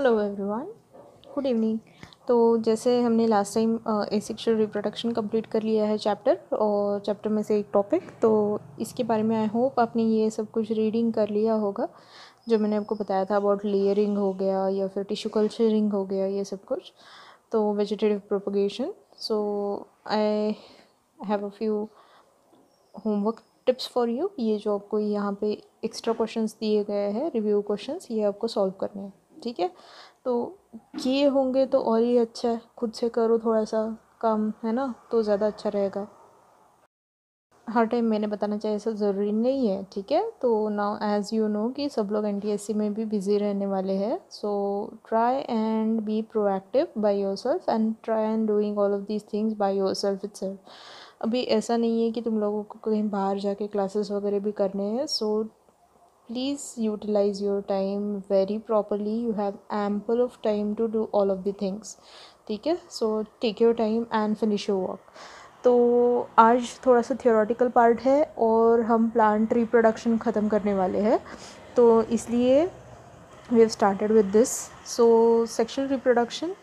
Hello everyone good evening तो जैसे हमने last time asexual reproduction complete कर लिया है चैप्टर और चैप्टर में से एक टॉपिक तो इसके बारे में आई होप आपने ये सब कुछ रीडिंग कर लिया होगा जो मैंने आपको बताया था अबाउट लेयरिंग हो गया या फिर टिश्यू कल्चरिंग हो गया ये सब कुछ तो vegetative propagation so I have a few homework tips for you ये जो आपको यहाँ पे एक्स्ट्रा क्वेश्चंस दिए गए हैं रिव्यू क्वेश्चंस ये आपको सॉल्व करने हैं ठीक है तो ये होंगे तो और ही अच्छा है खुद से करो थोड़ा सा काम है ना तो ज़्यादा अच्छा रहेगा हर टाइम मैंने बताना चाहिए ऐसा ज़रूरी नहीं है ठीक है तो नाउ एज़ यू नो कि सब लोग एन में भी बिज़ी रहने वाले हैं so try and be proactive by yourself and try and doing all of these things by yourself self अभी ऐसा नहीं है कि तुम लोगों को कहीं बाहर जाके क्लासेस वगैरह भी करने हैं so please utilise your time very properly you have ample of time to do all of the things ठीक है so take your time and finish your work तो आज थोड़ा सा थियोरटिकल पार्ट है और हम प्लांट रिप्रोडक्शन ख़त्म करने वाले हैं तो इसलिए we have started with this so sexual reproduction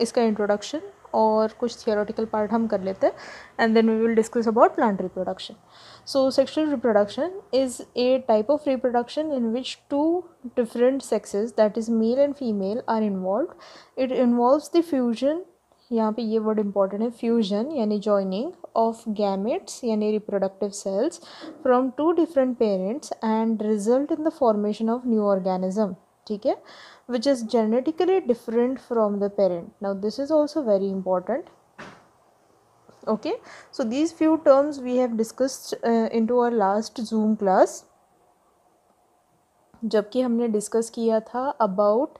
इसका इंट्रोडक्शन और कुछ थियोरटिकल पार्ट हम कर लेते हैं and then we will discuss about plant reproduction so sexual reproduction is a type of reproduction in which two different sexes that is male and female are involve it involves the fusion यहाँ पे ये word important है fusion यानी joining of gametes यानी reproductive cells from two different parents and result in the formation of new organism ठीक है which is genetically different from the parent. Now, this is also very important. Okay, so these few terms we have discussed uh, into our last Zoom class. जबकि हमने discuss किया था about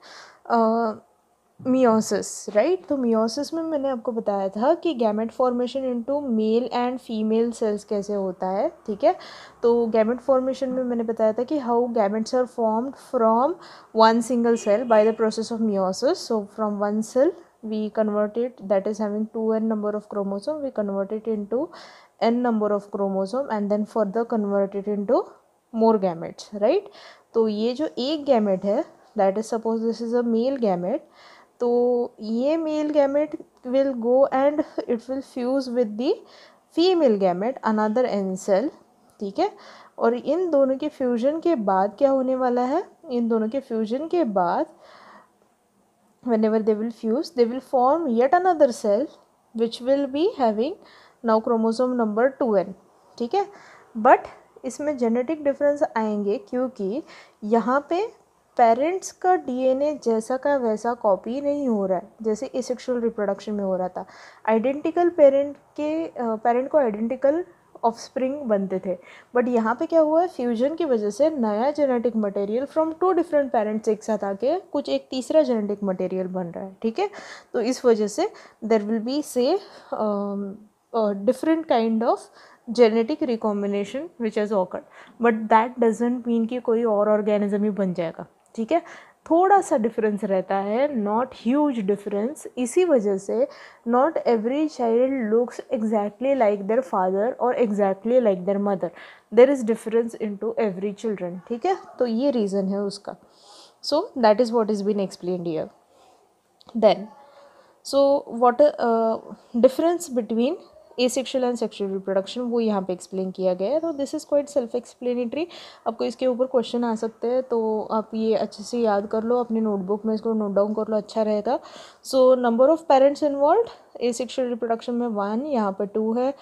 meiosis right तो meiosis में मैंने आपको बताया था कि gamete formation into male and female cells कैसे होता है ठीक है तो गैमेट फॉर्मेशन में मैंने बताया था कि how gametes are formed from one single cell by the process of meiosis so from one cell we converted that is having two n number of chromosome we converted into n number of chromosome and then further converted into more gametes right तो ये जो एक gamete है that is suppose this is a male gamete तो ये male gamete will go and it will fuse with the female gamete another n cell ठीक है और इन दोनों के फ्यूजन के बाद क्या होने वाला है इन दोनों के फ्यूजन के बाद one ever they will fuse they will form yet another cell which will be having now chromosome number two n ठीक है बट इसमें जेनेटिक डिफरेंस आएंगे क्योंकि यहाँ पे पेरेंट्स का डीएनए जैसा का वैसा कॉपी नहीं हो रहा है जैसे एसेक्सुअल रिप्रोडक्शन में हो रहा था आइडेंटिकल पेरेंट के पेरेंट को आइडेंटिकल ऑफस्प्रिंग बनते थे बट यहाँ पे क्या हुआ है फ्यूजन की वजह से नया genetic material from two different parents एक साथ आके कुछ एक तीसरा जेनेटिक मटेरियल बन रहा है ठीक है तो इस वजह से there will be some different kind of genetic recombination which has occurred but that doesn't mean कि कोई और ऑर्गेनिज्म ही बन जाएगा ठीक है थोड़ा सा डिफरेंस रहता है नॉट ह्यूज डिफरेंस इसी वजह से not every child looks exactly like their father और exactly like their mother there is difference in to every children ठीक है तो ये रीज़न है उसका so that is what is been explain here then so what difference between asexual and sexual reproduction वो यहाँ पे एक्सप्लेन किया गया है तो this is quite self explanatory आपको इसके ऊपर क्वेश्चन आ सकते हैं तो आप ये अच्छे से याद कर लो अपने नोटबुक में इसको नोट डाउन कर लो अच्छा रहेगा so number of parents involve asexual reproduction में वन यहाँ पर टू है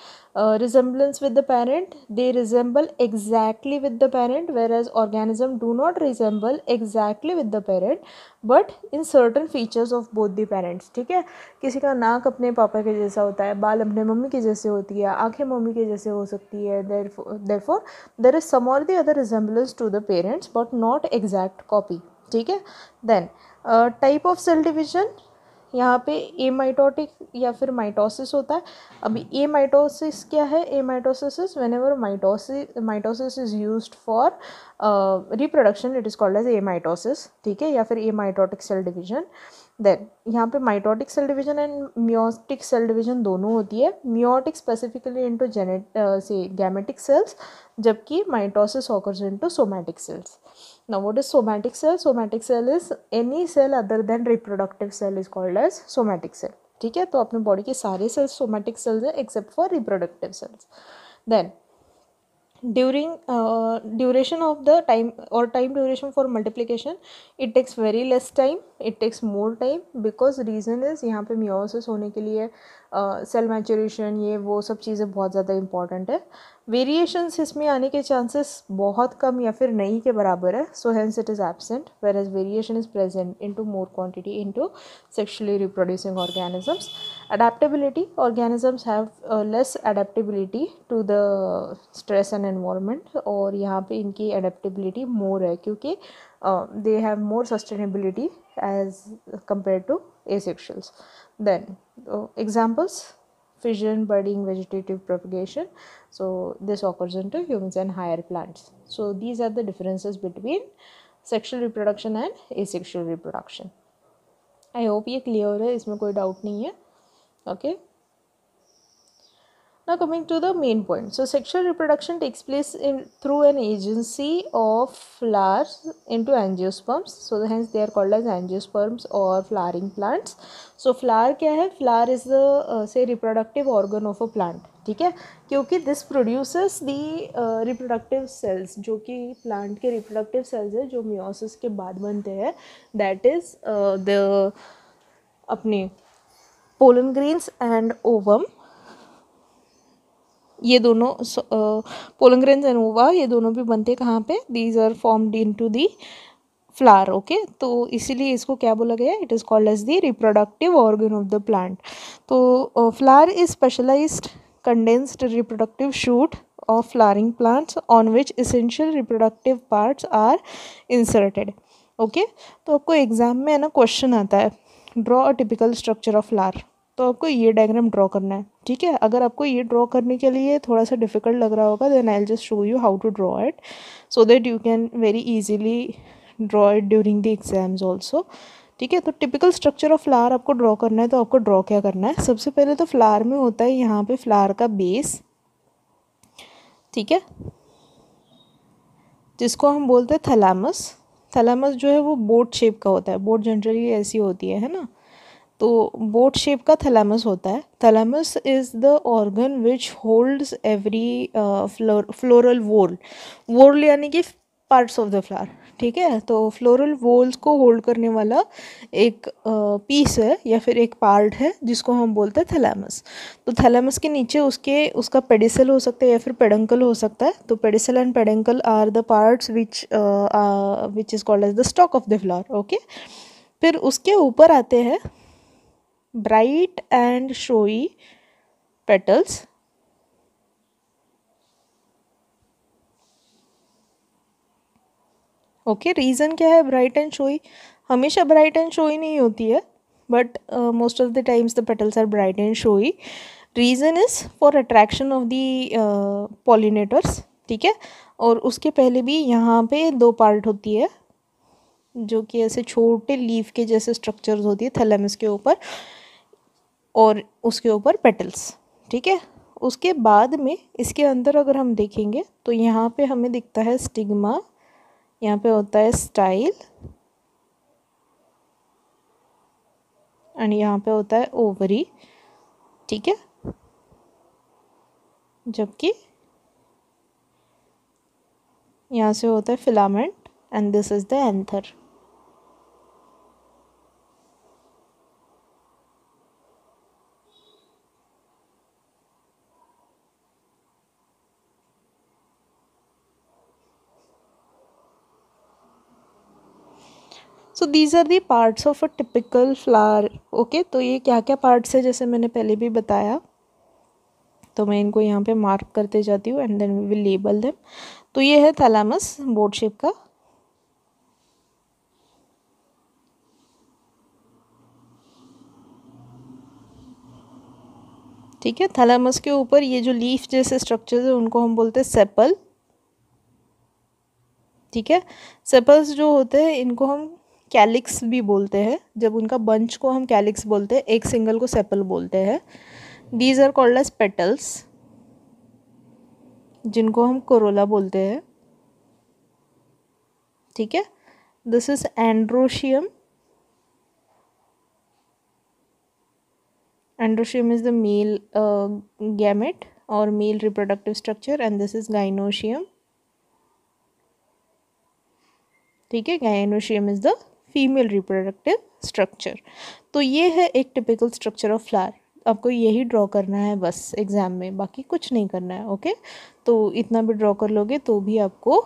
resemblance with the parent they resemble exactly with the parent whereas organism do not resemble exactly with the parent but in certain features of both the parents ठीक है किसी का नाक अपने पापा के जैसा होता है बाल अपने मम्मी के जैसे होती है आँखें मम्मी के जैसे हो सकती है देर फोर देर इज सम और the other resemblance to the parents but not exact copy ठीक है then type of cell division यहाँ पे ए माइटोटिक या फिर माइटोसिस होता है अभी ए माइटोसिस क्या है a mitosis whenever mitosis mitosis is use for reproduction it is called as a mitosis ठीक है या फिर a mitotic cell division then यहाँ पे mitotic cell division and meiotic cell division दोनों होती है म्योटिक स्पेसिफिकली इंटू जेनेट से गैमेटिक सेल्स जबकि mitosis occurs into somatic cells Now what is somatic cell? Somatic cell is any cell other than reproductive cell is called as somatic cell. ठीक है तो अपने बॉडी के सारे सेल्स सोमैटिक सेल्स है except for reproductive cells then during duration of the time or time duration for multiplication it takes very less time it takes more time because reason is यहाँ पे meiosis होने के लिए cell maturation ये वो सब चीज़ें बहुत ज़्यादा इंपॉर्टेंट है वेरिएशंस इसमें आने के चांसेस बहुत कम या फिर नहीं के बराबर है so hence it is absent whereas variation is present into more quantity into sexually reproducing organisms adaptability organisms have less adaptability to the stress and environment और यहाँ पे इनकी अडेप्टेबिलिटी मोर है क्योंकि they have more sustainability as compare to asexuals Then oh, examples fission, budding, vegetative propagation. So this occurs into humans and higher plants. So these are the differences between sexual reproduction and asexual reproduction i hope ye clear hai isme koi doubt nahi hai okay? Now coming to the main point. So sexual reproduction takes place in through an agency of flowers into angiosperms. So hence they are called as angiosperms or flowering plants. So flower क्या है? Flower is the uh, say reproductive organ of a plant. ठीक है क्योंकि this produces the reproductive cells जो कि plant के reproductive cells है जो मियोसिस के बाद बनते हैं दैट इज़ द अपने पोलन ग्रीन्स एंड ओवम ये दोनों पोलग्रेन जनोवा ये दोनों भी बनते कहाँ पे these are formed into the flower okay तो इसीलिए इसको क्या बोला गया it is called as the reproductive organ of the plant तो flower is specialized condensed reproductive shoot of flowering plants on which essential reproductive parts are inserted okay तो आपको exam में है ना क्वेश्चन आता है draw a typical structure of flower तो आपको ये डायग्राम ड्रॉ करना है ठीक है अगर आपको ये ड्रॉ करने के लिए थोड़ा सा डिफ़िकल्ट लग रहा होगा then I just show you how to draw it so that you can very easily draw it during the exams also ठीक है तो टिपिकल स्ट्रक्चर ऑफ फ्लावर आपको ड्रॉ करना है तो आपको ड्रॉ क्या करना है सबसे पहले तो फ्लावर में होता है यहाँ पे फ्लावर का बेस ठीक है जिसको हम बोलते हैं थैलामस थैलामस जो है वो बोट शेप का होता है बोट जनरली ऐसी होती है है ना तो बोट शेप का थैलेमस होता है thalamus is the organ which holds every floral whorl whorl यानी कि पार्ट्स ऑफ द फ्लावर ठीक है तो फ्लोरल वोल्स को होल्ड करने वाला एक पीस uh, है या फिर एक पार्ट है जिसको हम बोलते हैं थैलेमस तो थैलेमस के नीचे उसके उसका पेडिसल हो सकता है या फिर पेडंकल हो सकता है तो pedicel and peduncle are the parts which which is called as the stalk of the flower okay फिर उसके ऊपर आते हैं bright and showy petals. Okay reason क्या है ब्राइट एंड शोई हमेशा ब्राइट एंड शोई नहीं होती है but most of the times the petals are bright and showy reason is for attraction of the pollinators ठीक है और उसके पहले भी यहाँ पे दो पार्ट होती है जो कि ऐसे छोटे लीफ के जैसे स्ट्रक्चर्स होती है थैलेमस के ऊपर और उसके ऊपर पेटल्स ठीक है उसके बाद में इसके अंदर अगर हम देखेंगे तो यहाँ पे हमें दिखता है स्टिग्मा यहाँ पे होता है स्टाइल एंड यहाँ पे होता है ओवरी ठीक है जबकि यहाँ से होता है filament and this is the anther so these are the parts of a typical flower okay तो ये क्या क्या पार्ट्स है जैसे मैंने पहले भी बताया तो मैं इनको यहाँ पे मार्क करते जाती हूँ and then we will label them तो ये है थैलामस बोर्ड शेप का ठीक है थैलामस के ऊपर ये जो लीफ जैसे स्ट्रक्चर्स है उनको हम बोलते हैं सेपल ठीक है सेपल्स जो होते हैं इनको हम कैलिक्स भी बोलते हैं जब उनका बंच को हम कैलिक्स बोलते हैं एक सिंगल को सेपल बोलते हैं these are called as petals जिनको हम कोरोला बोलते हैं ठीक है this is androecium androecium is the male gamete और male reproductive structure and this is gynoecium ठीक है gynoecium is the female reproductive structure तो ये है एक टिपिकल स्ट्रक्चर ऑफ फ्लावर आपको यही ड्रॉ करना है बस एग्ज़ाम में बाकी कुछ नहीं करना है ओके तो इतना भी ड्रॉ कर लोगे तो भी आपको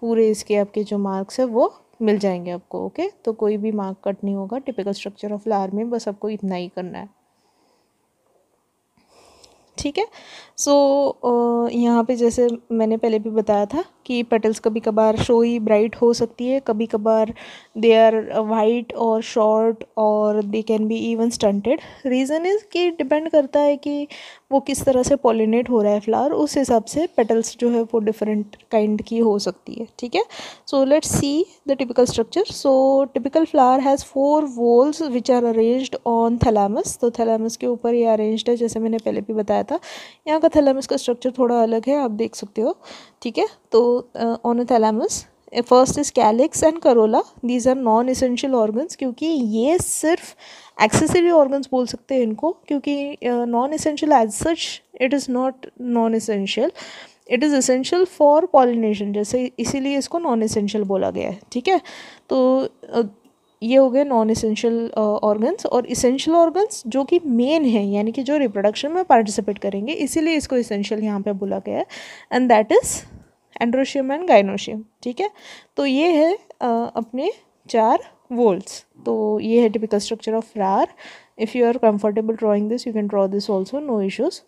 पूरे इसके आपके जो मार्क्स है वो मिल जाएंगे आपको ओके तो कोई भी मार्क कट नहीं होगा टिपिकल स्ट्रक्चर ऑफ फ्लावर में बस आपको इतना ही करना है ठीक है सो so, यहाँ पे जैसे मैंने पहले भी बताया था कि पेटल्स कभी कभार शोई ब्राइट हो सकती है कभी कभार दे आर वाइट और शॉर्ट और they can be even stunted reason is कि डिपेंड करता है कि वो किस तरह से पॉलिनेट हो रहा है फ्लावर उस हिसाब से पेटल्स जो है वो डिफरेंट काइंड की हो सकती है ठीक है so let's see the typical structure so typical flower has four whorls which are arrange on thalamus तो थैलामस के ऊपर ये अरेंज है जैसे मैंने पहले भी बताया था यहाँ का थैलामस का स्ट्रक्चर थोड़ा अलग है आप देख सकते हो ठीक है तो on thalamus first is calyx and corolla these are non essential organs क्योंकि ये सिर्फ एक्सेसरी ऑर्गन्स बोल सकते हैं इनको क्योंकि non essential as such it is not non essential it is essential for pollination जैसे इसीलिए इसको नॉन इसेंशियल बोला गया है ठीक है तो uh, ये हो गए नॉन इसेंशियल ऑर्गन्स और इसेंशियल ऑर्गन्स जो कि मेन है यानी कि जो रिप्रोडक्शन में पार्टिसिपेट करेंगे इसीलिए इसको इसेंशियल यहाँ पे बोला गया है and that is androecium and gynoecium ठीक है तो ये है uh, अपने चार वोल्ट्स तो ये है टिपिकल स्ट्रक्चर ऑफ रार if you are comfortable drawing this you can draw this also no issues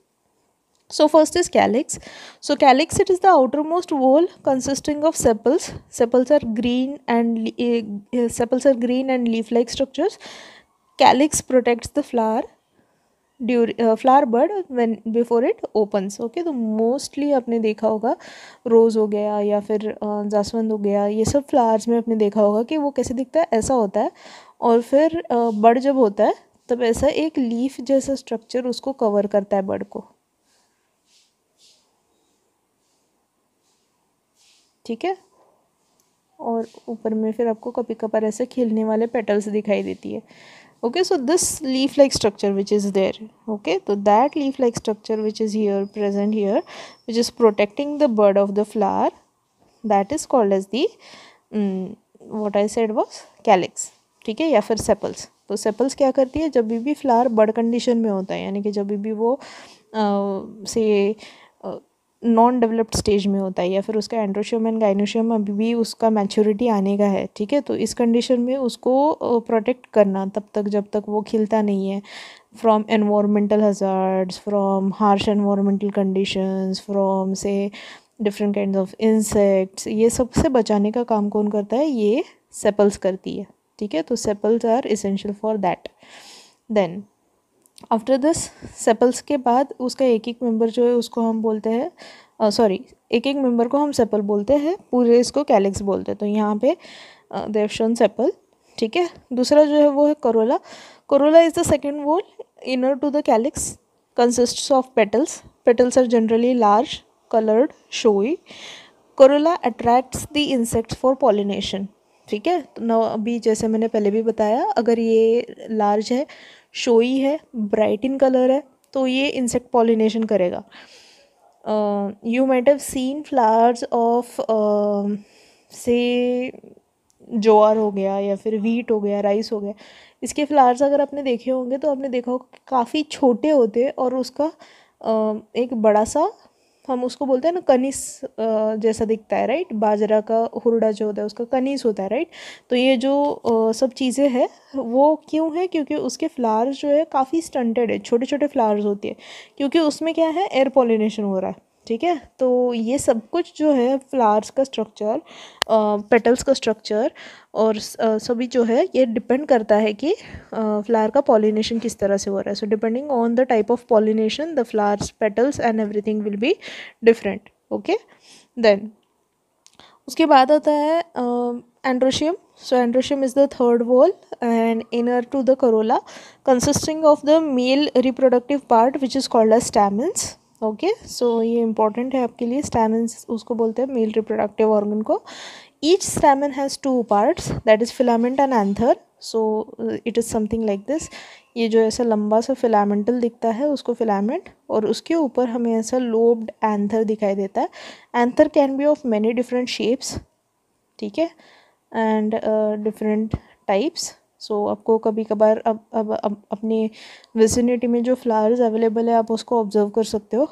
So first is calyx. So calyx it is the outermost wall consisting of sepals. Sepals are green and uh, uh, sepals are green and leaf-like structures. Calyx protects the flower during flower bud when before it opens okay तो mostly आपने देखा होगा रोज़ हो गया या फिर जासवंद हो गया ये सब फ्लावर्स में आपने देखा होगा कि वो कैसे दिखता है ऐसा होता है और फिर बर्ड जब होता है तब ऐसा एक लीफ जैसा स्ट्रक्चर उसको कवर करता है बर्ड को ठीक है और ऊपर में फिर आपको कभी कभार ऐसे खिलने वाले पेटल्स दिखाई देती है okay so this leaf like structure which is there okay तो that leaf like structure which is here present here which is protecting the bud of the flower that is called as the what I said was calyx ठीक है या फिर sepals तो sepals क्या करती है जब भी फ्लावर बर्ड कंडीशन में होता है यानी कि जब भी वो से नॉन डेवलप्ड स्टेज में होता है या फिर उसका एंड्रोशियम एंड गाइनोशियम अभी भी उसका मैच्योरिटी आने का है ठीक है तो इस कंडीशन में उसको प्रोटेक्ट करना तब तक जब तक वो खिलता नहीं है from environmental hazards from harsh environmental conditions from से डिफरेंट काइंड ऑफ इंसेक्ट्स ये सबसे बचाने का काम कौन करता है ये सेपल्स करती है ठीक है तो sepals are essential for that then after this sepals के बाद उसका एक एक मेंबर जो है उसको हम बोलते हैं सॉरी एक एक मेंबर को हम सेपल बोलते हैं पूरे इसको कैलिक्स बोलते हैं तो यहाँ पे देवशन सेपल ठीक है दूसरा जो है वो है corolla corolla is the second whorl inner to the calyx consist of petals petals are generally large coloured showy corolla attracts the insects for pollination ठीक है तो न अभी जैसे मैंने पहले भी बताया अगर ये लार्ज है शोई है ब्राइट इन कलर है तो ये इंसेक्ट पॉलिनेशन करेगा you might have seen flowers of से जोआर हो गया या फिर वीट हो गया राइस हो गया इसके फ्लावर्स अगर आपने देखे होंगे तो आपने देखा होगा काफ़ी छोटे होते हैं और उसका uh, एक बड़ा सा हम उसको बोलते हैं ना कनिस जैसा दिखता है राइट बाजरा का हुरडा जो होता है उसका कनिस होता है राइट तो ये जो सब चीज़ें हैं वो क्यों है क्योंकि उसके फ्लावर्स जो है काफ़ी स्टंटेड है छोटे छोटे फ्लावर्स होती है क्योंकि उसमें क्या है एयर पॉलिनेशन हो रहा है ठीक है तो ये सब कुछ जो है फ्लावर्स का स्ट्रक्चर पेटल्स का स्ट्रक्चर और सभी जो है ये डिपेंड करता है कि फ्लावर का पॉलिनेशन किस तरह से हो रहा है so depending on the type of pollination the flowers petals and everything will be different okay then उसके बाद आता है androecium so androecium is the third whorl and inner to the corolla consisting of the male reproductive part which is called a stamens okay so ये important है आपके लिए stamen उसको बोलते हैं मेल रिप्रोडक्टिव ऑर्गन को each stamen has two parts that is filament and anther so it is something like this ये जो ऐसा लंबा सा फिलामेंटल दिखता है उसको फिलामेंट और उसके ऊपर हमें ऐसा लोब्ड एंथर दिखाई देता है anther can be of many different shapes ठीक है and different types so so, आपको कभी कभार अब अब अब अपनी विसिनिटी में जो फ्लावर्स अवेलेबल है आप उसको ऑब्ज़र्व कर सकते हो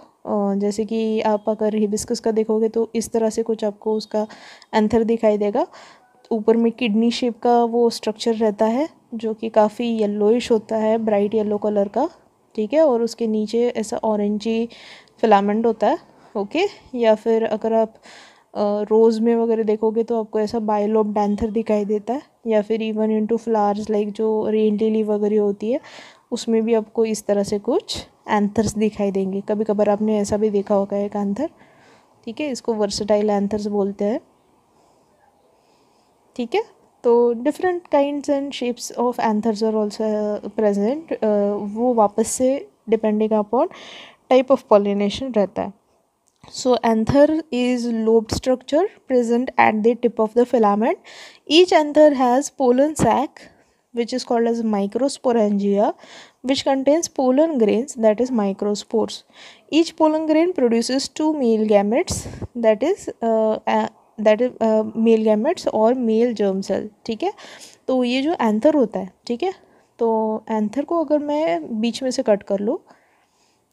जैसे कि आप अगर हिबिस्कस का देखोगे तो इस तरह से कुछ आपको उसका एंथर दिखाई देगा ऊपर में किडनी शेप का वो स्ट्रक्चर रहता है जो कि काफ़ी येल्लोइश होता है ब्राइट येलो कलर का ठीक है और उसके नीचे ऐसा ऑरेंजी फिलामेंट होता है ओके या फिर अगर आप रोज़ में वगैरह देखोगे तो आपको ऐसा बाइलोब डैंथर दिखाई देता है या फिर इवन इनटू फ्लावर्स लाइक जो रेन लिली वगैरह होती है उसमें भी आपको इस तरह से कुछ एंथर्स दिखाई देंगे कभी कभार आपने ऐसा भी देखा होगा एक एंथर ठीक है इसको वर्सटाइल एंथर्स बोलते हैं ठीक है तो different kinds and shapes of anthers are also present वो वापस से depending upon type of pollination रहता है So anther is lobed structure present at the tip of the filament. Each anther has pollen sac which is called as microsporangia which contains pollen grains that is microspores. Each pollen grain produces two male gametes that is uh, uh, that is uh, male gametes or male germ cell theek hai to ye jo anther hota hai theek hai to anther ko agar main beech mein se cut kar लूँ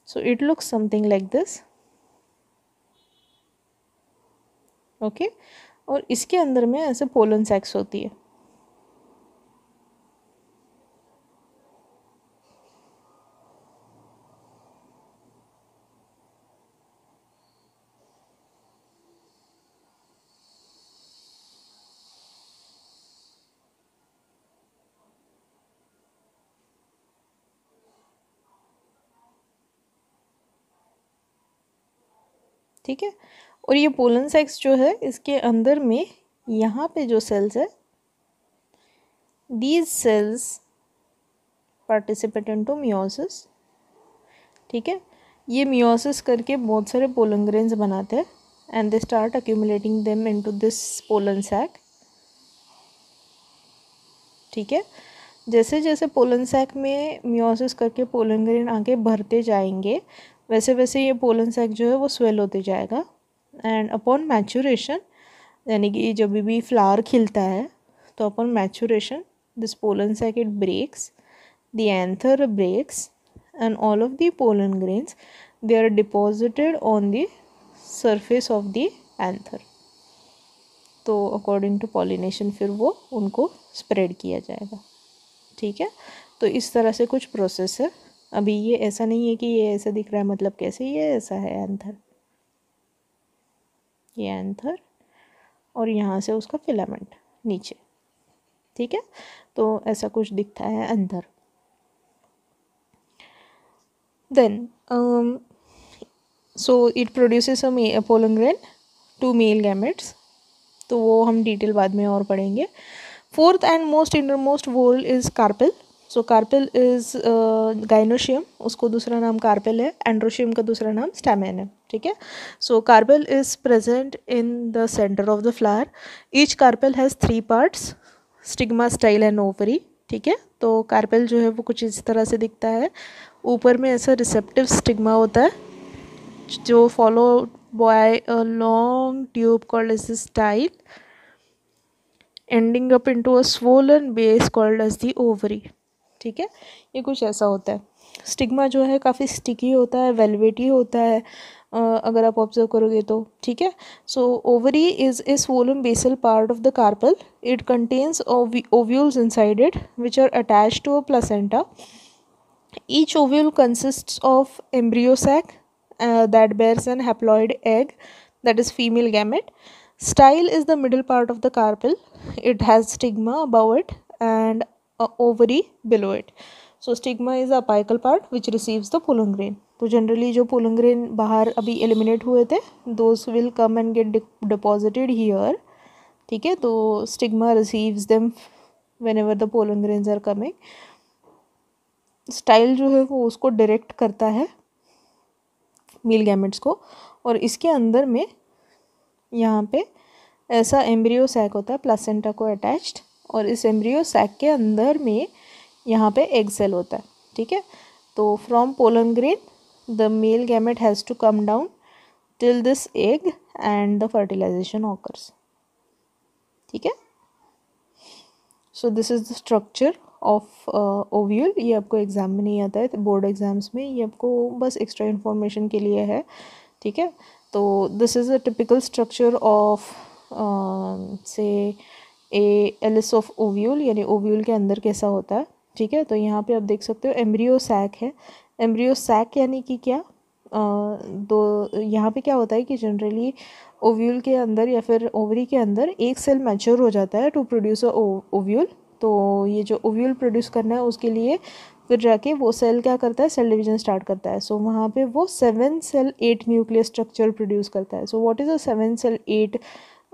so it looks something like this okay और इसके अंदर में ऐसे pollen sacs होती है ठीक है और ये पोलन सेक्स जो है इसके अंदर में यहाँ पे जो सेल्स है these cells participate into meiosis ठीक है ये मियोसिस करके बहुत सारे पोलन ग्रेन्स बनाते हैं and they start accumulating them into this pollen sac ठीक है जैसे जैसे पोलन सैक में मियोसिस करके पोलन ग्रेन आगे भरते जाएंगे वैसे वैसे ये पोलन सैक जो है वो स्वेल होते जाएगा एंड अपॉन मैचुरेशन यानी कि जब भी फ्लावर खिलता है तो upon maturation this pollen sac breaks the anther breaks and all of the pollen grains they are deposited on the surface of the anther तो अकॉर्डिंग टू पॉलिनेशन फिर वो उनको स्प्रेड किया जाएगा ठीक है तो इस तरह से कुछ प्रोसेस है अभी ये ऐसा नहीं है कि ये ऐसा दिख रहा है मतलब कैसे ये ऐसा है एंथर ये एंथर और यहाँ से उसका फिलामेंट नीचे ठीक है तो ऐसा कुछ दिखता है अंदर then so it it produces two male gametes तो वो हम डिटेल बाद में और पढ़ेंगे fourth and most inner most whorl is carpel so carpel is gynoecium उसको दूसरा नाम कार्पेल है एंड्रोशियम का दूसरा नाम स्टेमेन है ठीक है so carpel is present in the centre of the flower each carpel has three parts stigma style and ovary ठीक है तो कार्पेल जो है वो कुछ इस तरह से दिखता है ऊपर में ऐसा रिसेप्टिव स्टिग्मा होता है जो follow by a long tube called is the style ending up into a base called called as ovary ठीक है ये कुछ ऐसा होता है स्टिग्मा जो है काफ़ी स्टिकी होता है वेलवेटी होता है अगर आप ऑब्जर्व करोगे तो ठीक है so ovary is a swollen basal part of the carpel it contains ovules inside it which are attach to a placenta each ovule consist of embryo sac that bears an haploid egg that is female gamete style is the middle part of the carpel it has stigma above it and ovary below it so stigma is a apical part which receives the pollen grain तो generally जो pollen grain बाहर अभी eliminate हुए थे those will come and get deposited here ठीक है तो stigma receives them whenever the pollen grains are coming style जो है वो उसको डायरेक्ट करता है मील गैमेट्स को और इसके अंदर में यहाँ पे ऐसा एम्ब्रियो सैक होता है प्लासेंटा को अटैच्ड और इस एम्ब्रियो सैक के अंदर में यहाँ पे एग सेल होता है ठीक है तो from pollen grain the male gamete has to come down till this egg and the fertilisation occurs ठीक है so this is the structure of ovule ये आपको एग्ज़ाम में नहीं आता है बोर्ड तो एग्ज़ाम्स में ये आपको बस एक्स्ट्रा इन्फॉर्मेशन के लिए है ठीक है तो this is a typical structure of say a L S of ovule यानी ओव्यूल के अंदर कैसा होता है ठीक है तो यहाँ पे आप देख सकते हो एम्ब्रियो सैक है एम्ब्रियो सैक यानी कि क्या आ, दो यहाँ पे क्या होता है कि जनरली ओव्यूल के अंदर या फिर ओवरी के अंदर एक सेल मैच्योर हो जाता है टू प्रोड्यूस अ ओव्यूल तो ये जो ओव्यूल प्रोड्यूस करना है उसके लिए फिर जाके वो सेल क्या करता है सेल डिवीजन स्टार्ट करता है सो so, वहाँ पे वो seven cell eight nuclear structure produce करता है so what is a seven cell eight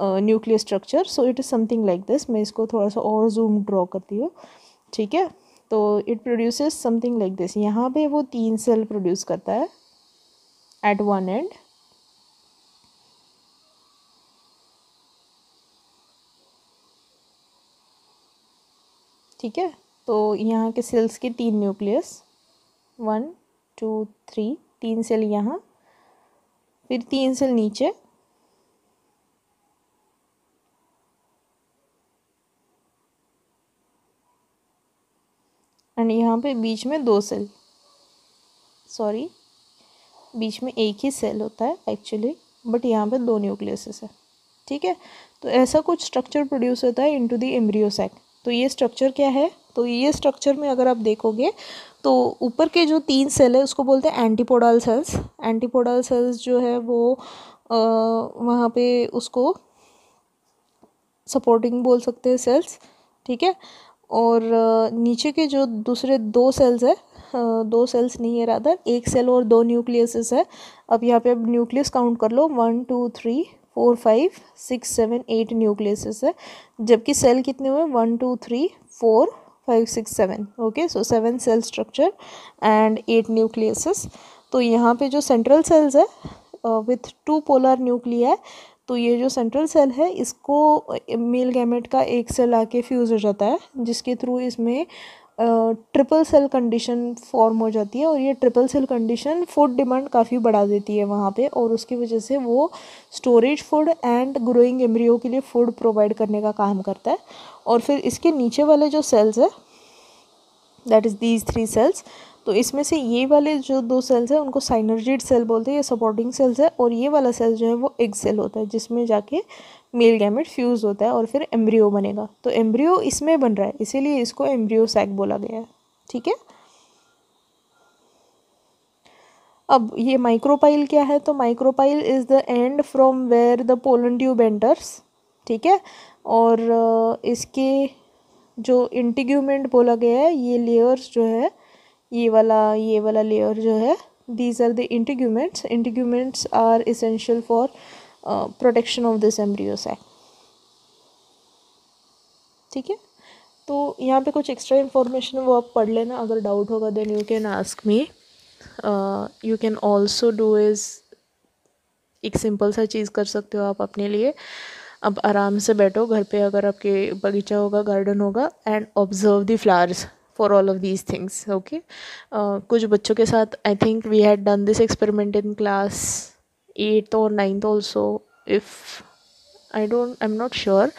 nuclear structure so it is something like this मैं इसको थोड़ा सा और जूम ड्रॉ करती हूँ ठीक है तो it produces something like this यहाँ पे वो तीन सेल प्रोड्यूस करता है एट वन एंड ठीक है तो यहाँ के सेल्स के तीन न्यूक्लियस वन टू थ्री तीन सेल यहाँ फिर तीन सेल नीचे एंड यहाँ पे बीच में दो सेल सॉरी बीच में एक ही सेल होता है एक्चुअली बट यहाँ पे दो न्यूक्लियसेस है ठीक है तो ऐसा कुछ स्ट्रक्चर प्रोड्यूस होता है इनटू दी सैक तो ये स्ट्रक्चर क्या है तो ये स्ट्रक्चर में अगर आप देखोगे तो ऊपर के जो तीन सेल है उसको बोलते हैं एंटीपोडल सेल्स एंटीपोडल सेल्स जो है वो आ, वहाँ पे उसको सपोर्टिंग बोल सकते हैं सेल्स ठीक है और नीचे के जो दूसरे दो सेल्स है दो सेल्स नहीं है राधर एक सेल और दो न्यूक्लियसेस है अब यहाँ पे अब न्यूक्लियस काउंट कर लो one two three four five six seven eight nucleuses है जबकि सेल कितने हुए one two three four five six seven okay so seven cell structure and eight nucleuses तो यहाँ पे जो सेंट्रल सेल्स है विथ टू पोलर न्यूक्लिया तो ये जो सेंट्रल सेल है इसको मेल गैमेट का एक सेल आके फ्यूज़ हो जाता है जिसके थ्रू इसमें ट्रिपल सेल कंडीशन फॉर्म हो जाती है और ये triple cell condition food demand काफ़ी बढ़ा देती है वहाँ पे और उसकी वजह से वो storage food and growing embryo के लिए फूड प्रोवाइड करने का काम करता है और फिर इसके नीचे वाले जो सेल्स है that is these three cells तो इसमें से ये वाले जो दो सेल्स हैं उनको साइनर्जिड सेल बोलते हैं ये सपोर्टिंग सेल्स है और ये वाला सेल जो है वो एग सेल होता है जिसमें जाके मेल गैमेट फ्यूज़ होता है और फिर एम्ब्रियो बनेगा तो एम्ब्रियो इसमें बन रहा है इसीलिए इसको एम्ब्रियो सैक बोला गया है ठीक है अब ये माइक्रोपाइल क्या है तो micropyle is the end from where the pollen tube enters ठीक है और इसके जो इंटीग्यूमेंट बोला गया है ये लेयर्स जो है ये वाला ये वाला लेयर जो है these are the integuments integuments are essential for protection of this this embryo ठीक है तो यहाँ पे कुछ एक्स्ट्रा इन्फॉर्मेशन वो आप पढ़ लेना अगर डाउट होगा then you can ask me you can also do is एक सिंपल सा चीज़ कर सकते हो आप अपने लिए अब आराम से बैठो घर पे अगर आपके बगीचा होगा गार्डन होगा and observe the flowers for all of these things okay uh, कुछ बच्चों के साथ I think we had done this experiment in class eighth और ninth also if I don't I am not sure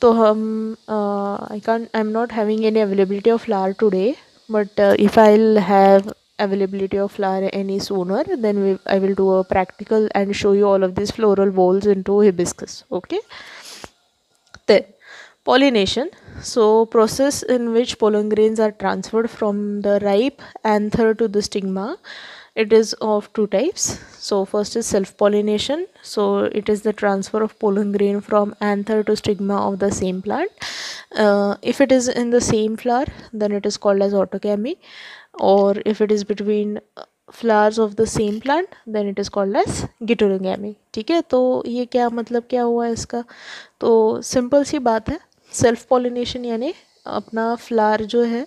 तो हम I uh, i I am not having any availability of today. Today but if I have availability of flower any sooner then i will do a practical and show you all of these floral balls into hibiscus okay then pollination So process in which pollen grains are transferred from the ripe anther to the stigma. It is of two types. So first is self-pollination. So it is the transfer of pollen grain from anther to stigma of the same plant. Uh, if it is in the same flower, then it is called as autogamy. Or if it is between flowers of the same plant then it is called as geitonogamy ठीक है तो ये क्या मतलब क्या हुआ इसका तो सिंपल सी बात है सेल्फ पॉलिनेशन यानी अपना फ्लार जो है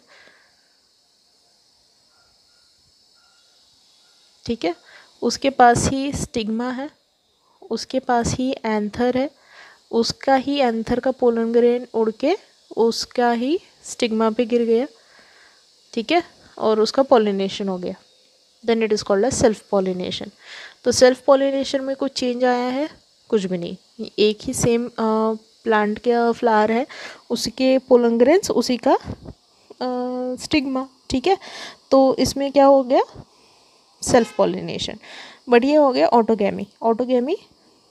ठीक है उसके पास ही स्टिग्मा है उसके पास ही एंथर है उसका ही एंथर का पोलन ग्रेन उड़ के उसका ही स्टिग्मा पे गिर गया ठीक है और उसका पॉलिनेशन हो गया then it is called a self pollination तो सेल्फ पॉलिनेशन में कुछ चेंज आया है कुछ भी नहीं एक ही सेम प्लांट के फ्लावर है उसके पोलंग्रेंस उसी का स्टिग्मा ठीक है तो इसमें क्या हो गया सेल्फ पॉलिनेशन बट ये हो गया ऑटोगेमी ऑटोगेमी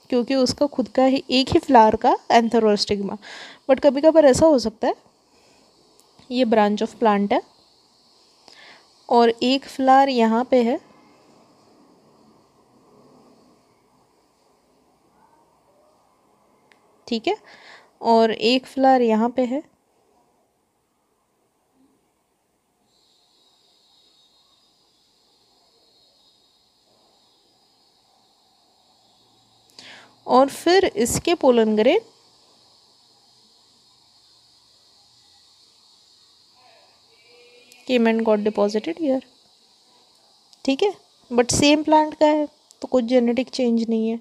क्योंकि उसका खुद का ही एक ही फ्लावर का एंथर और स्टिग्मा बट कभी कभार ऐसा हो सकता है ये ब्रांच ऑफ प्लांट है और एक फ्लावर यहाँ पे है ठीक है और एक फ्लावर यहाँ पे है और फिर इसके पोलन ग्रेन केमेंट गॉड गॉट डिपॉजिटेड ईयर ठीक है बट सेम प्लांट का है तो कुछ जेनेटिक चेंज नहीं है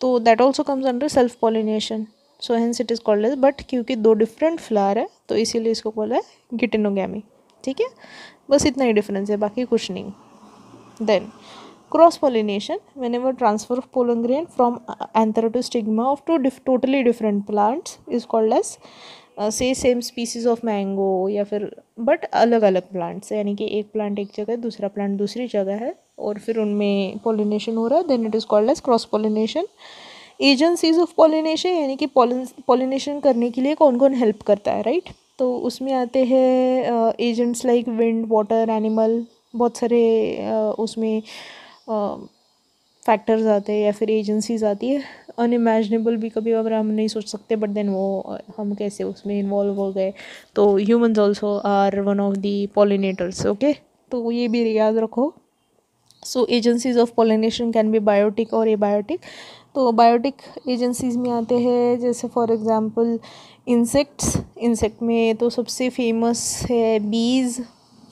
तो that also comes under self pollination so hence it is called as but क्योंकि दो डिफरेंट फ्लावर है तो इसीलिए इसको कॉल है गिटिनोगैमी ठीक है बस इतना ही डिफरेंस है बाकी कुछ नहीं then cross pollination whenever transfer of pollen grain from anther to stigma of two डि totally different plants is called as say same species of mango या फिर बट अलग अलग प्लांट्स यानी कि एक प्लांट एक जगह है दूसरा प्लांट दूसरी जगह है और फिर उनमें पोलिनेशन हो रहा है then it is called as cross pollination agencies of pollination यानी कि पॉलिनेशन करने के लिए कौन कौन हेल्प करता है राइट तो उसमें आते हैं agents like wind water animal बहुत सारे uh, उसमें फैक्टर्स uh, आते हैं या फिर एजेंसीज आती है अनइमेजनेबल भी कभी अगर हम नहीं सोच सकते बट देन वो हम कैसे उसमें इन्वॉल्व हो गए तो humans also are one of the pollinators okay तो ये भी याद रखो so agencies of pollination can be biotic और एबायोटिक तो बायोटिक एजेंसीज में आते हैं जैसे फॉर एग्ज़ाम्पल इंसेक्ट्स इंसेक्ट में तो सबसे फेमस है बीज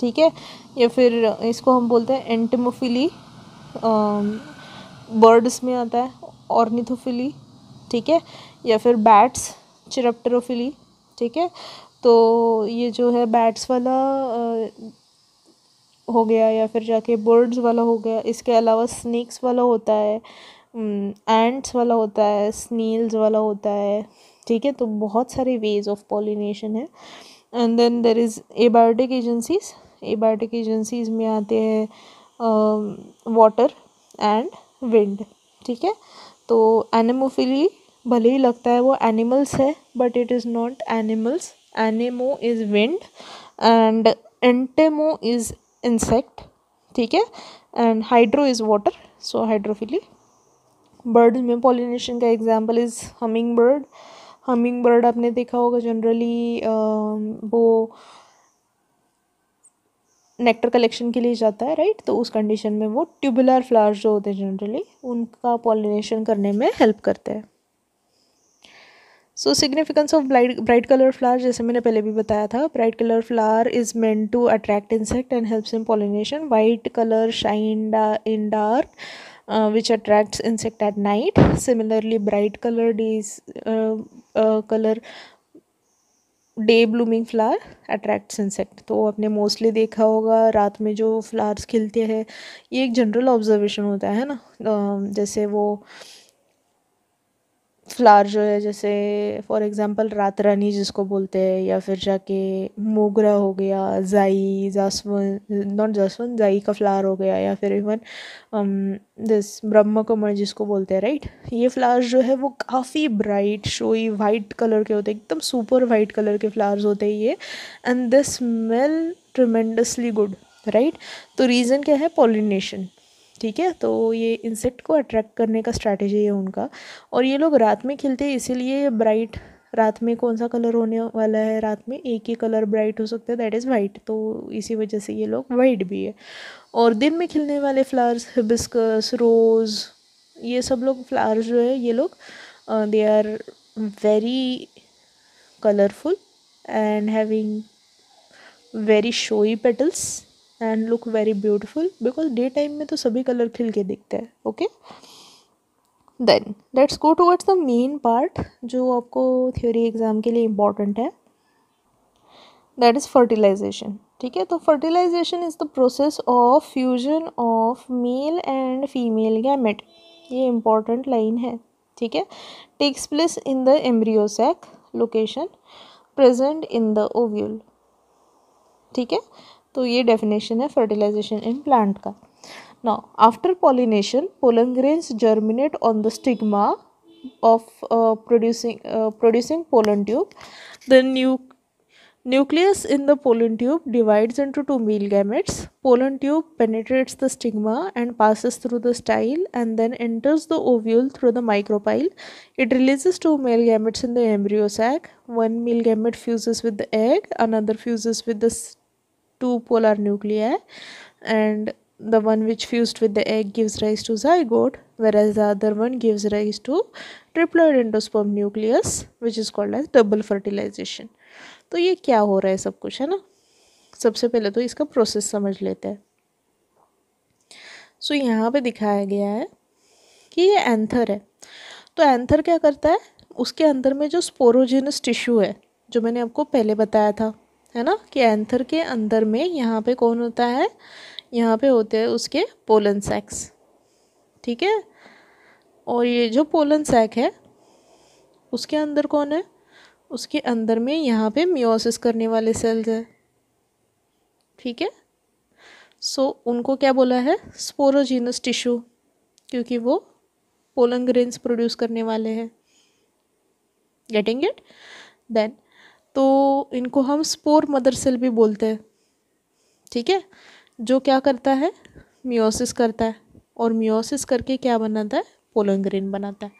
ठीक है या फिर इसको हम बोलते हैं एंटमोफिली बर्ड्स में आता है ऑर्निथोफिली ठीक है या फिर बैट्स चिरप्टरोफिली ठीक है तो ये जो है बैट्स वाला हो गया या फिर जाके बर्ड्स वाला हो गया इसके अलावा स्नैक्स वाला होता है एंट्स वाला होता है स्नील्स वाला होता है ठीक है तो बहुत सारे वेज ऑफ पॉलिनेशन है and then there is abiotic agencies abiotic agencies में आते हैं वाटर एंड विंड ठीक है तो एनिमोफिली भले ही लगता है वो एनिमल्स है but it is not animals anemo is wind and entomo is insect ठीक है and hydro is water so hydrophily bird में पॉलिनेशन का example is humming bird humming bird आपने देखा होगा जनरली वो नेक्टर कलेक्शन के लिए जाता है राइट तो उस कंडीशन में वो ट्यूबुलर फ्लावर्स जो होते हैं जनरली उनका पॉलिनेशन करने में हेल्प करते हैं so significance of bright bright colour flower जैसे मैंने पहले भी बताया था bright colour flower is meant to attract insect and helps in pollination white colour shine in dark which attracts insect at night similarly bright colour these colour day blooming flower attracts insect तो आपने mostly देखा होगा रात में जो flowers खिलते हैं ये एक जनरल ऑब्जर्वेशन होता है ना um, जैसे वो फ्लावर जो है जैसे फॉर एग्ज़ाम्पल रात रानी जिसको बोलते हैं या फिर जाके मोगरा हो गया जाई जासवन नॉट जासवन जाई का फ्लावर हो गया या फिर इवन दिस um, ब्रह्म कमल जिसको बोलते हैं राइट ये फ्लावर्स जो है वो काफ़ी ब्राइट शोई वाइट कलर के होते हैं एकदम सुपर वाइट कलर के फ्लावर्स होते हैं ये and this smell tremendously good right तो रीज़न क्या है पॉलिनेशन ठीक है तो ये इंसेक्ट को अट्रैक्ट करने का स्ट्रैटेजी है उनका और ये लोग रात में खिलते हैं इसीलिए ब्राइट रात में कौन सा कलर होने वाला है रात में एक ही कलर ब्राइट हो सकता है दैट इज़ वाइट तो इसी वजह से ये लोग वाइट भी है और दिन में खिलने वाले फ्लावर्स हिबिस्कस रोज़ ये सब लोग फ्लावर्स जो है ये लोग they are very colourful and having very showy petals and look very beautiful because day time में तो सभी कलर खिल के दिखते हैं okay then let's go towards the main part जो आपको थ्योरी एग्ज़ाम के लिए इम्पॉर्टेंट है दैट इज़ फर्टिलाइजेशन ठीक है तो fertilisation is the process of fusion of male and female gamete ये इम्पॉर्टेंट लाइन है ठीक है takes place in the embryo sac location present in the ovule ठीक है तो ये डेफिनेशन है फर्टिलाइजेशन इन प्लांट का ना after pollination pollen grains germinate on the stigma of producing producing pollen tube then new nucleus in the pollen tube divides into two male gametes pollen tube penetrates the stigma and passes through the style and then enters the ovule through the micropyle it releases two male gametes in the embryo sac one male gamete fuses with the egg another fuses with the two polar nuclei and the one which fused with the egg gives rise to zygote whereas the other one gives rise to triploid endosperm nucleus which is called as double fertilization तो ये क्या हो रहा है सब कुछ है ना सबसे पहले तो इसका प्रोसेस समझ लेते हैं सो so, यहाँ पे दिखाया गया है कि ये एंथर है तो एंथर क्या करता है उसके अंदर में जो स्पोरोजिनस टिश्यू है जो मैंने आपको पहले बताया था है ना कि एंथर के अंदर में यहाँ पे कौन होता है यहाँ पे होते हैं उसके पोलन सैक्स ठीक है और ये जो पोलन सैक है उसके अंदर कौन है उसके अंदर में यहाँ पे मियोसिस करने वाले सेल्स है ठीक है सो उनको क्या बोला है स्पोरोजीनस टिश्यू क्योंकि वो पोलन ग्रेन्स प्रोड्यूस करने वाले हैं गेटिंग इट देन तो इनको हम स्पोर मदर सेल भी बोलते हैं ठीक है जो क्या करता है मियोसिस करता है और मियोसिस करके क्या बनाता है पोलोग्रेन बनाता है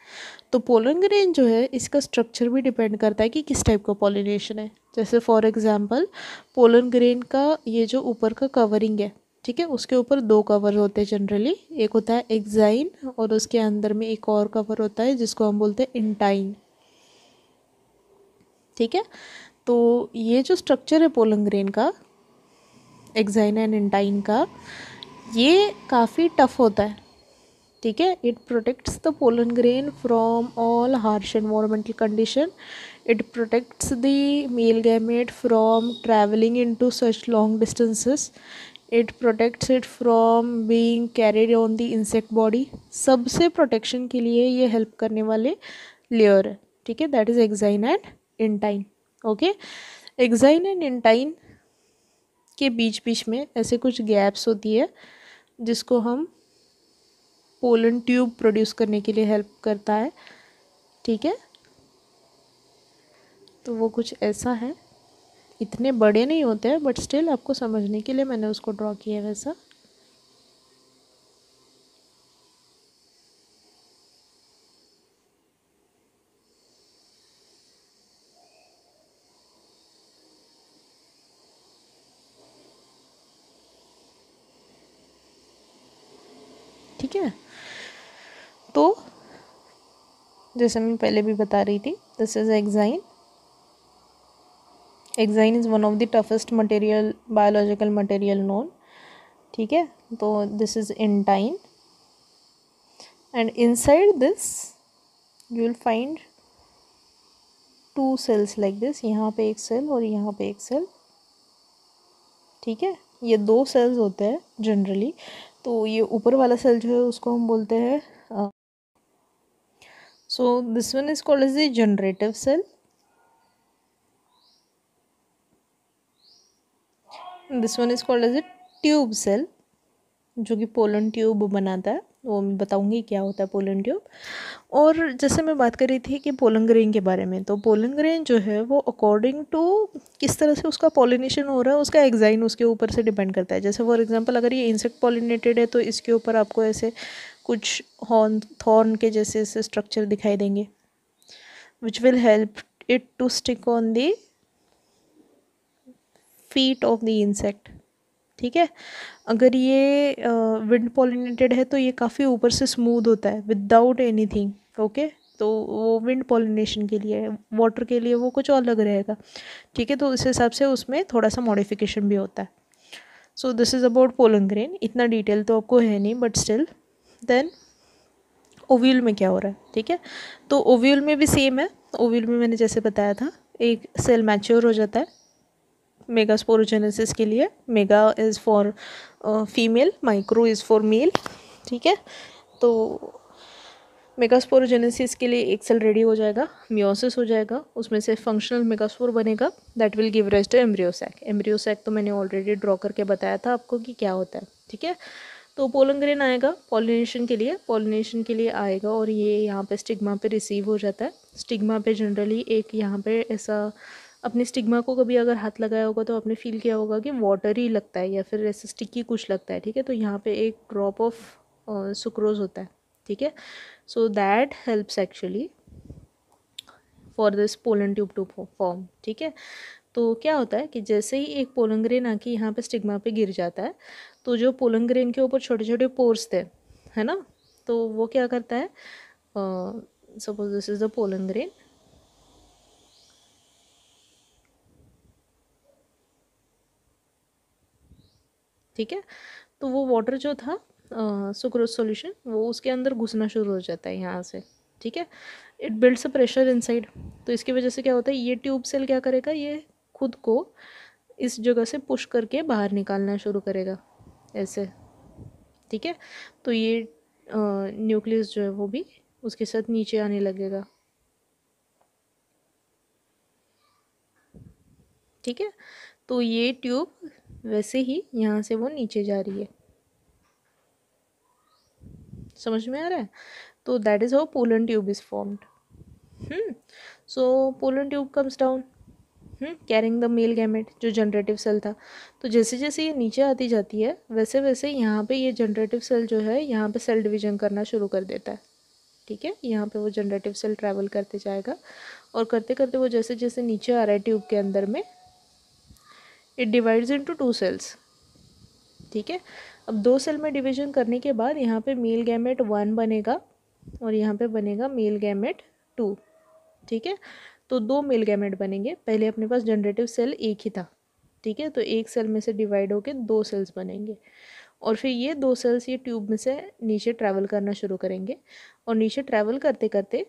तो पोलोग्रेन जो है इसका स्ट्रक्चर भी डिपेंड करता है कि किस टाइप का पोलिनेशन है जैसे फॉर एग्जांपल पोलंग्रेन का ये जो ऊपर का कवरिंग है ठीक है उसके ऊपर दो कवर होते हैं जनरली एक होता है एग्जाइन और उसके अंदर में एक और कवर होता है जिसको हम बोलते हैं इंटाइन ठीक है तो ये जो स्ट्रक्चर है पोलंग्रेन का एक्जाइन एंड इंटाइन का ये काफ़ी टफ होता है ठीक है it protects the pollen grain from all harsh environmental condition it protects the male gamete from travelling into such long distances it protects it from being carried on the insect body सबसे protection के लिए ये help करने वाले layer है ठीक है that is exine and intine okay exine and intine के बीच बीच में ऐसे कुछ गैप्स होती है जिसको हम पोलन ट्यूब प्रोड्यूस करने के लिए हेल्प करता है ठीक है तो वो कुछ ऐसा है इतने बड़े नहीं होते हैं बट स्टिल आपको समझने के लिए मैंने उसको ड्रॉ किया है वैसा जैसे मैं पहले भी बता रही थी this is exine exine is one of the toughest material biological material known ठीक है तो this is intine and inside this you will find two cells like this यहाँ पे एक सेल और यहाँ पे एक सेल ठीक है ये दो सेल्स होते हैं जनरली तो ये ऊपर वाला सेल जो है उसको हम बोलते हैं So this one is called as the generative cell. And this one is called as a tube cell. जो कि पोलन ट्यूब बनाता है वो मैं बताऊंगी क्या होता है पोलन ट्यूब और जैसे मैं बात कर रही थी कि पोलन ग्रेन के बारे में तो पोलन ग्रेन जो है वो अकॉर्डिंग टू किस तरह से उसका पॉलिनेशन हो रहा है उसका एग्जाइन उसके ऊपर से डिपेंड करता है जैसे फॉर एग्जांपल अगर ये इंसेक्ट पोलिनेटेड है तो इसके ऊपर आपको ऐसे कुछ हॉर्न थॉर्न के जैसे ऐसे स्ट्रक्चर दिखाई देंगे which will help it to stick on the feet of the insect ठीक है अगर ये विंड पॉलिनेटेड है तो ये काफ़ी ऊपर से स्मूद होता है विदाउट एनीथिंग ओके तो वो विंड पॉलिनेशन के लिए वाटर के लिए वो कुछ अलग रहेगा ठीक है तो इस हिसाब से उसमें थोड़ा सा मॉडिफिकेशन भी होता है so this is about pollen grain इतना डिटेल तो आपको है नहीं बट स्टिल देन ओव्यूल में क्या हो रहा है ठीक है तो ओव्यूल में भी सेम है ओव्यूल में मैंने जैसे बताया था एक सेल मैच्योर हो जाता है मेगा स्पोरोजेनेसिस के लिए mega is for female micro is for male ठीक है तो मेगास्पोरोजेनेसिस के लिए एक सेल रेडी हो जाएगा मियोसिस हो जाएगा उसमें से फंक्शनल मेगास्पोर बनेगा that will give rest to embryo sac embryo sac तो मैंने ऑलरेडी ड्रॉ करके बताया था आपको कि क्या होता है ठीक है तो पोलंग्रेन आएगा पॉलिनेशन के लिए पॉलिनेशन के लिए आएगा और ये यहाँ पे स्टिग्मा पे रिसीव हो जाता है स्टिग्मा पे जनरली एक यहाँ पे ऐसा अपने स्टिग्मा को कभी अगर हाथ लगाया होगा तो आपने फील किया होगा कि वाटर ही लगता है या फिर ऐसे स्टिकी कुछ लगता है ठीक है तो यहाँ पे एक ड्रॉप ऑफ सुक्रोज होता है ठीक है so that helps actually for this pollen tube to form ठीक है तो क्या होता है कि जैसे ही एक पोलंग्रेन आके यहाँ पे स्टिग्मा पे गिर जाता है तो जो पोलंग्रेन के ऊपर छोटे छोटे पोर्स थे है ना तो वो क्या करता है suppose this is the pollen grain ठीक है तो वो वाटर जो था सुक्रोज सॉल्यूशन वो उसके अंदर घुसना शुरू हो जाता है यहाँ से ठीक है it builds a pressure inside तो इसकी वजह से क्या होता है ये ट्यूब सेल क्या करेगा ये खुद को इस जगह से पुश करके बाहर निकालना शुरू करेगा ऐसे ठीक है तो ये न्यूक्लियस जो है वो भी उसके साथ नीचे आने लगेगा ठीक है तो ये ट्यूब वैसे ही यहाँ से वो नीचे जा रही है समझ में आ रहा है तो that is how pollen tube is formed so pollen tube comes down carrying the male gamete जो जनरेटिव सेल था तो जैसे जैसे ये नीचे आती जाती है वैसे वैसे यहाँ पे ये जनरेटिव सेल जो है यहाँ पे सेल डिवीजन करना शुरू कर देता है ठीक है यहाँ पे वो जनरेटिव सेल ट्रैवल करते जाएगा और करते करते वो जैसे जैसे नीचे आ रहा है ट्यूब के अंदर में it divides into two cells ठीक है अब दो सेल में डिविजन करने के बाद यहाँ पर मेल गैमेट वन बनेगा और यहाँ पर बनेगा मेल गैमेट टू ठीक है तो दो मेल गैमेट बनेंगे पहले अपने पास जनरेटिव सेल एक ही था ठीक है तो एक सेल में से डिवाइड होकर दो सेल्स बनेंगे और फिर ये दो सेल्स ये ट्यूब में से नीचे ट्रैवल करना शुरू करेंगे और नीचे ट्रैवल करते करते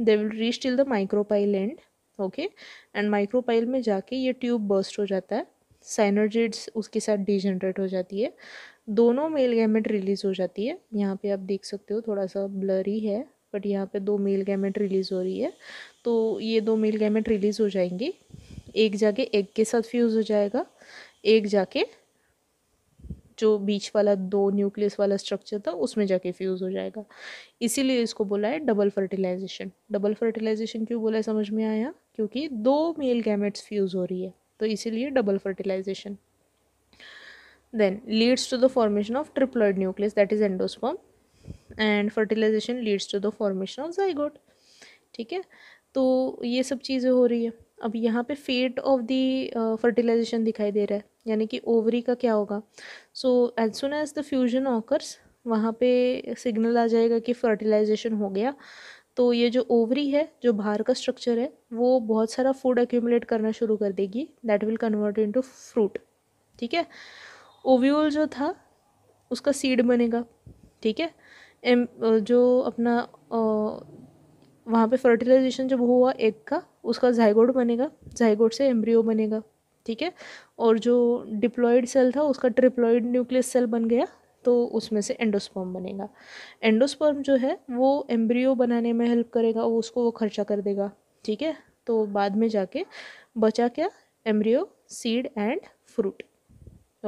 they will reach till the micropyle and okay and micropyle में जाके ये ट्यूब बर्स्ट हो जाता है साइनर्जिड्स उसके साथ डिजनरेट हो जाती है दोनों मेल गैमेट रिलीज हो जाती है यहाँ पे आप देख सकते हो थोड़ा सा ब्लरी है बट यहाँ पे दो मेल गैमेट रिलीज़ हो रही है तो ये दो मेल गैमेट रिलीज़ हो जाएंगी एक जाके एग के साथ फ्यूज़ हो जाएगा एक जाके जो बीच वाला दो न्यूक्लियस वाला स्ट्रक्चर था उसमें जाके फ्यूज़ हो जाएगा इसीलिए इसको बोला है डबल फर्टिलाइजेशन डबल फर्टिलाइजेशन क्यों बोला है समझ में आया क्योंकि दो मेल गैमेट्स फ्यूज़ हो रही है तो इसीलिए double fertilisation then leads to the formation of triploid nucleus that is endosperm and fertilisation leads to the formation of zygote ठीक है तो ये सब चीज़ें हो रही है अब यहाँ पे फेट ऑफ दी फर्टिलाइजेशन दिखाई दे रहा है यानी कि ओवरी का क्या होगा so as soon as the fusion occurs वहाँ पे सिग्नल आ जाएगा कि फर्टिलाइजेशन हो गया तो ये जो ओवरी है जो बाहर का स्ट्रक्चर है वो बहुत सारा फूड एक्यूमुलेट करना शुरू कर देगी that will convert into fruit ठीक है ओव्यूल जो था उसका सीड बनेगा ठीक है एम जो अपना वहाँ पे फर्टिलाइजेशन जब हुआ एग का उसका जाइगोड बनेगा जाइगोड से एम्ब्रियो बनेगा ठीक है और जो डिप्लॉयड सेल था उसका ट्रिप्लॉयड न्यूक्लियस सेल बन गया तो उसमें से एंडोस्पर्म बनेगा एंडोस्पर्म जो है वो एम्ब्रियो बनाने में हेल्प करेगा वो उसको वो खर्चा कर देगा ठीक है तो बाद में जाके बचा क्या embryo seed and fruit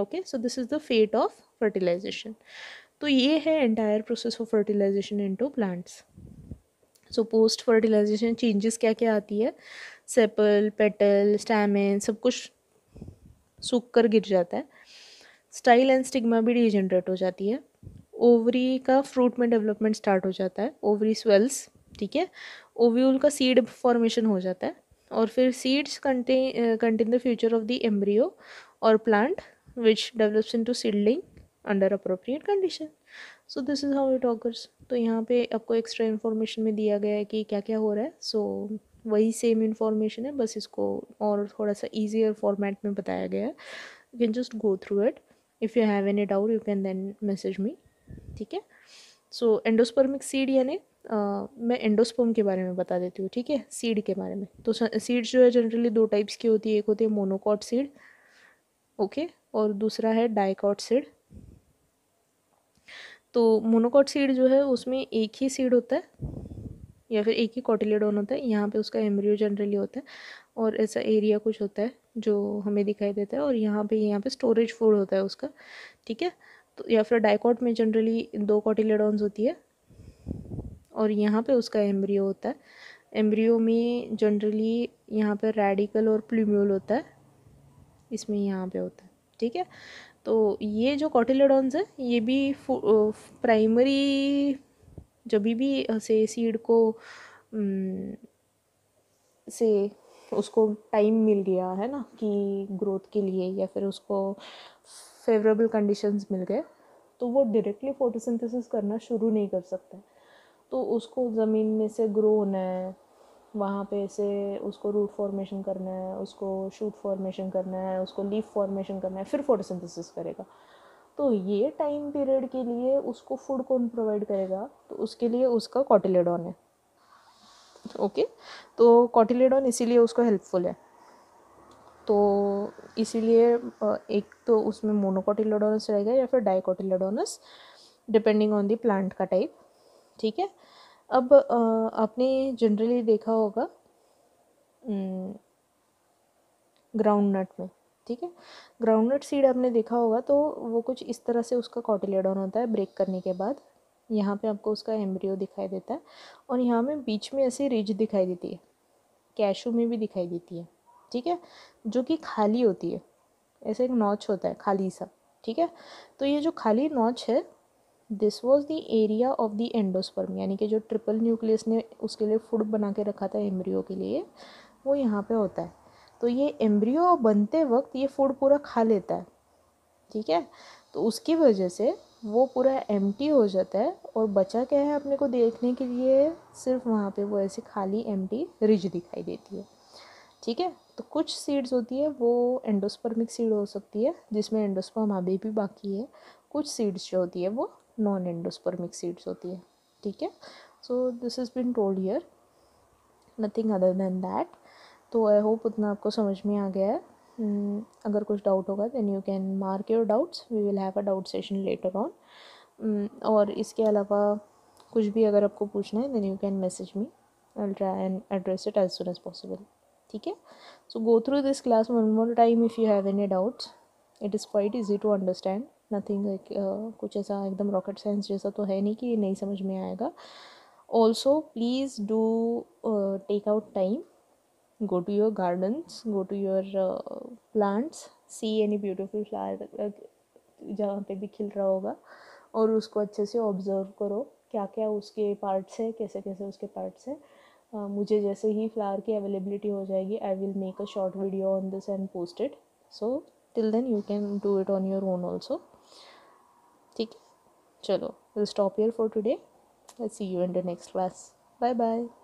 okay so this is the fate of fertilisation तो ये है entire process of fertilisation into plants so post fertilisation changes क्या क्या आती है सेपल पेटल स्टैमिन सब कुछ सूख कर गिर जाता है स्टाइल एंड स्टिग्मा भी डिजेनरेट हो जाती है ओवरी का फ्रूट में डेवलपमेंट स्टार्ट हो जाता है ओवरी स्वेल्स ठीक है ओव्यूल का सीड फॉर्मेशन हो जाता है और फिर seeds contain contain the future of the embryo और plant which develops into seedling under appropriate condition so this is how it occurs तो यहाँ पे आपको एक्स्ट्रा इन्फॉर्मेशन में दिया गया है कि क्या क्या हो रहा है सो so, वही सेम इन्फॉर्मेशन है बस इसको और थोड़ा सा ईजियर फॉर्मेट में बताया गया है you can just go through it if you have any doubt you can then message me ठीक है सो एंडोस्पर्मिक सीड यानी मैं एंडोस्पर्म के बारे में बता देती हूँ ठीक है सीड के बारे में तो सीड्स जो है जनरली दो टाइप्स की होती है एक होती है मोनोकॉट सीड ओके और दूसरा है डाइकॉट सीड तो मोनोकॉट सीड जो है उसमें एक ही सीड होता है या फिर एक ही कॉटिलेडोन होता है यहाँ पे उसका एम्ब्रियो जनरली होता है और ऐसा एरिया कुछ होता है जो हमें दिखाई देता है और यहाँ पे यहाँ पे स्टोरेज फूड होता है उसका ठीक है तो या फिर डाइकॉट में जनरली दो कॉटिलेडोन्स होती है और यहाँ पे उसका एम्ब्रियो होता है एम्ब्रियो में जनरली यहाँ पर रेडिकल और प्लूम्यूल होता है इसमें यहाँ पर होता है ठीक है तो ये जो कॉटिलेडॉन्स है ये भी प्राइमरी जब भी से सीड को से उसको टाइम मिल गया है ना कि ग्रोथ के लिए या फिर उसको फेवरेबल कंडीशंस मिल गए तो वो डायरेक्टली फोटोसिंथेसिस करना शुरू नहीं कर सकता तो उसको ज़मीन में से ग्रो होना है वहाँ पे से उसको रूट फॉर्मेशन करना है उसको शूट फॉर्मेशन करना है उसको लीफ फॉर्मेशन करना है फिर फोटोसिंथेसिस करेगा तो ये टाइम पीरियड के लिए उसको फूड कौन प्रोवाइड करेगा तो उसके लिए उसका कॉटिलेडॉन है ओके तो कॉटिलेडॉन इसीलिए उसको हेल्पफुल है तो इसीलिए एक तो उसमें मोनोकोटिलेडोनस रहेगा या फिर dicotyledonous depending on the plant का टाइप ठीक है अब आपने जनरली देखा होगा ग्राउंड ग्राउंडनट में ठीक है ग्राउंडनट सीड आपने देखा होगा तो वो कुछ इस तरह से उसका कॉटिलेडॉन होता है ब्रेक करने के बाद यहाँ पे आपको उसका एम्ब्रियो दिखाई देता है और यहाँ में बीच में ऐसी रिज दिखाई देती है कैशू में भी दिखाई देती है ठीक है जो कि खाली होती है ऐसे एक नॉच होता है खाली सा ठीक है तो ये जो खाली नॉच है this was the area of the endosperm यानी कि जो ट्रिपल न्यूक्लियस ने उसके लिए फूड बना के रखा था एम्ब्रियो के लिए वो यहाँ पे होता है तो ये एम्ब्रियो बनते वक्त ये फूड पूरा खा लेता है ठीक है तो उसकी वजह से वो पूरा एम हो जाता है और बचा क्या है अपने को देखने के लिए सिर्फ वहाँ पे वो ऐसी खाली एम रिज दिखाई देती है ठीक है तो कुछ सीड्स होती है वो एंडोस्पर्मिक सीड हो सकती है जिसमें एंडोस्पर्म अभी भी बाकी है कुछ सीड्स जो होती है वो नॉन एंडोस्पर्मिक सीड्स होती है ठीक है so this is been told here nothing other than that तो आई होप उतना आपको समझ में आ गया है hmm, अगर कुछ डाउट होगा then you can mark your doubts we will have a doubt session later on और इसके अलावा कुछ भी अगर आपको पूछना है then you can message me I'll try and address it as soon as possible ठीक है so go through this class one more time if you have any doubts it is quite easy to understand nothing uh, कुछ ऐसा एकदम rocket science जैसा तो है नहीं कि नहीं समझ में आएगा also please do take out time go to your gardens go to your plants see any beautiful flower जहाँ पे भी खिल रहा होगा और उसको अच्छे से ऑब्ज़र्व करो क्या क्या उसके पार्ट्स हैं कैसे कैसे उसके पार्ट्स हैं uh, मुझे जैसे ही फ्लावर की अवेलेबिलिटी हो जाएगी I will make a short video on this and posted so till then you can do it on your own also chalo we'll stop here for today i'll see you in the next class bye bye